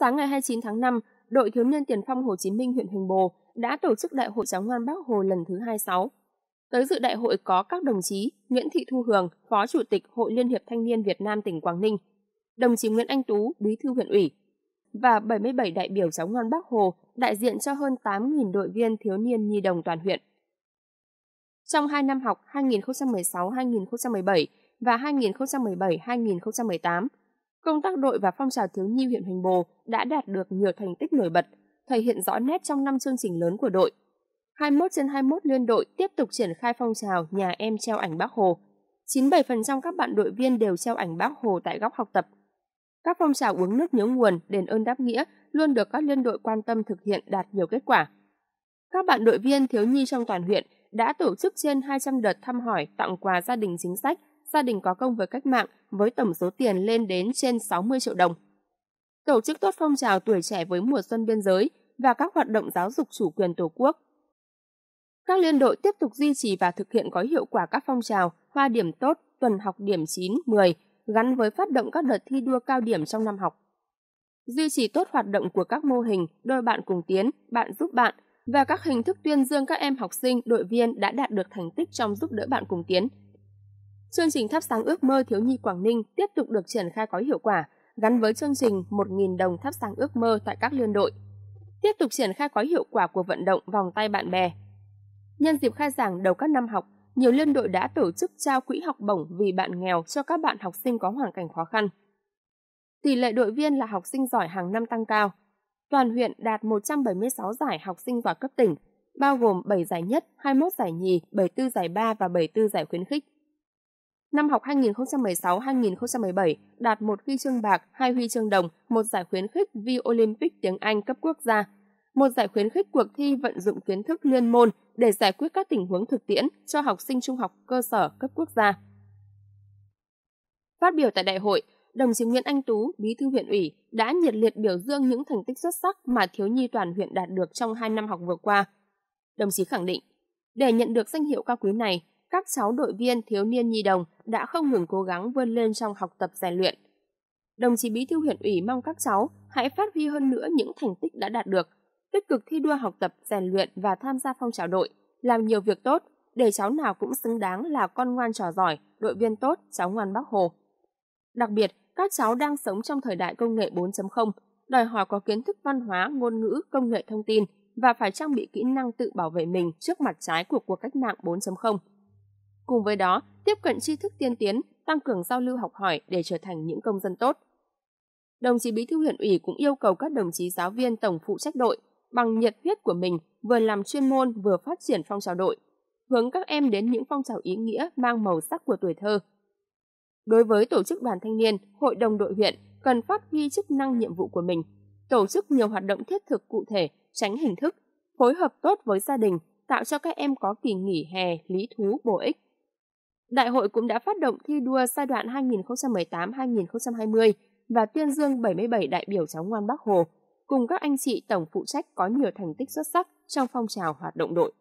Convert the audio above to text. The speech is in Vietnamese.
Sáng ngày 29 tháng 5, đội thiếu niên tiền phong Hồ Chí Minh huyện Hình Bồ đã tổ chức Đại hội Cháu ngoan Bác Hồ lần thứ 26. Tới dự đại hội có các đồng chí Nguyễn Thị Thu Hường, Phó Chủ tịch Hội Liên hiệp Thanh niên Việt Nam tỉnh Quảng Ninh, đồng chí Nguyễn Anh Tú, Bí thư huyện ủy và 77 đại biểu Cháu ngoan Bác Hồ đại diện cho hơn 8.000 đội viên thiếu niên nhi đồng toàn huyện. Trong 2 năm học 2016-2017 và 2017-2018, Công tác đội và phong trào thiếu nhi huyện Hoành Bồ đã đạt được nhiều thành tích nổi bật, thể hiện rõ nét trong năm chương trình lớn của đội. 21 trên 21 liên đội tiếp tục triển khai phong trào nhà em treo ảnh Bác Hồ. 97% các bạn đội viên đều treo ảnh Bác Hồ tại góc học tập. Các phong trào uống nước nhớ nguồn, đền ơn đáp nghĩa luôn được các liên đội quan tâm thực hiện đạt nhiều kết quả. Các bạn đội viên thiếu nhi trong toàn huyện đã tổ chức trên 200 đợt thăm hỏi, tặng quà gia đình chính sách gia đình có công với cách mạng với tổng số tiền lên đến trên 60 triệu đồng. Tổ chức tốt phong trào tuổi trẻ với mùa xuân biên giới và các hoạt động giáo dục chủ quyền Tổ quốc. Các liên đội tiếp tục duy trì và thực hiện có hiệu quả các phong trào Hoa điểm tốt, tuần học điểm 9, 10 gắn với phát động các đợt thi đua cao điểm trong năm học. Duy trì tốt hoạt động của các mô hình đôi bạn cùng tiến, bạn giúp bạn và các hình thức tuyên dương các em học sinh, đội viên đã đạt được thành tích trong giúp đỡ bạn cùng tiến Chương trình thắp sáng ước mơ thiếu nhi Quảng Ninh tiếp tục được triển khai có hiệu quả, gắn với chương trình 1.000 đồng thắp sáng ước mơ tại các liên đội. Tiếp tục triển khai có hiệu quả của vận động vòng tay bạn bè. Nhân dịp khai giảng đầu các năm học, nhiều liên đội đã tổ chức trao quỹ học bổng vì bạn nghèo cho các bạn học sinh có hoàn cảnh khó khăn. Tỷ lệ đội viên là học sinh giỏi hàng năm tăng cao. Toàn huyện đạt 176 giải học sinh giỏi cấp tỉnh, bao gồm 7 giải nhất, 21 giải nhì, 74 giải ba và 74 giải khuyến khích. Năm học 2016-2017 đạt một huy chương bạc, hai huy chương đồng, một giải khuyến khích vi Olympic tiếng Anh cấp quốc gia, một giải khuyến khích cuộc thi vận dụng kiến thức liên môn để giải quyết các tình huống thực tiễn cho học sinh trung học cơ sở cấp quốc gia. Phát biểu tại đại hội, đồng chí Nguyễn Anh Tú, bí thư huyện ủy, đã nhiệt liệt biểu dương những thành tích xuất sắc mà thiếu nhi toàn huyện đạt được trong 2 năm học vừa qua. Đồng chí khẳng định, để nhận được danh hiệu cao quý này, các cháu đội viên thiếu niên nhi đồng đã không ngừng cố gắng vươn lên trong học tập rèn luyện. Đồng chí Bí thư huyện ủy mong các cháu hãy phát huy hơn nữa những thành tích đã đạt được, tích cực thi đua học tập, rèn luyện và tham gia phong trào đội, làm nhiều việc tốt để cháu nào cũng xứng đáng là con ngoan trò giỏi, đội viên tốt, cháu ngoan Bác Hồ. Đặc biệt, các cháu đang sống trong thời đại công nghệ 4.0, đòi hỏi có kiến thức văn hóa, ngôn ngữ, công nghệ thông tin và phải trang bị kỹ năng tự bảo vệ mình trước mặt trái của cuộc cách mạng 4.0. Cùng với đó, tiếp cận tri thức tiên tiến, tăng cường giao lưu học hỏi để trở thành những công dân tốt. Đồng chí Bí thư huyện ủy cũng yêu cầu các đồng chí giáo viên tổng phụ trách đội bằng nhiệt huyết của mình vừa làm chuyên môn vừa phát triển phong trào đội, hướng các em đến những phong trào ý nghĩa mang màu sắc của tuổi thơ. Đối với tổ chức đoàn thanh niên, hội đồng đội huyện cần phát huy chức năng nhiệm vụ của mình, tổ chức nhiều hoạt động thiết thực cụ thể, tránh hình thức, phối hợp tốt với gia đình, tạo cho các em có kỳ nghỉ hè lý thú bổ ích. Đại hội cũng đã phát động thi đua giai đoạn 2018-2020 và tuyên dương 77 đại biểu cháu ngoan Bắc Hồ, cùng các anh chị tổng phụ trách có nhiều thành tích xuất sắc trong phong trào hoạt động đội.